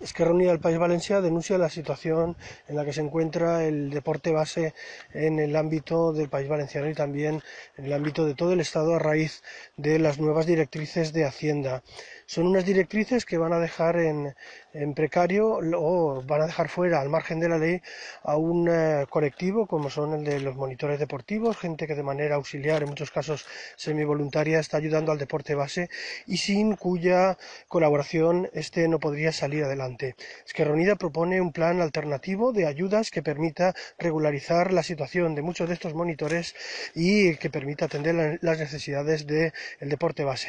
Esquerra Unida del País Valencia denuncia la situación en la que se encuentra el deporte base en el ámbito del País Valenciano y también en el ámbito de todo el Estado a raíz de las nuevas directrices de Hacienda. Son unas directrices que van a dejar en, precario o van a dejar fuera, al margen de la ley, a un eh, colectivo como son el de los monitores deportivos, gente que de manera auxiliar, en muchos casos semivoluntaria, está ayudando al deporte base y sin cuya colaboración este no podría salir adelante. Es Esquerra Unida propone un plan alternativo de ayudas que permita regularizar la situación de muchos de estos monitores y que permita atender las necesidades del deporte base.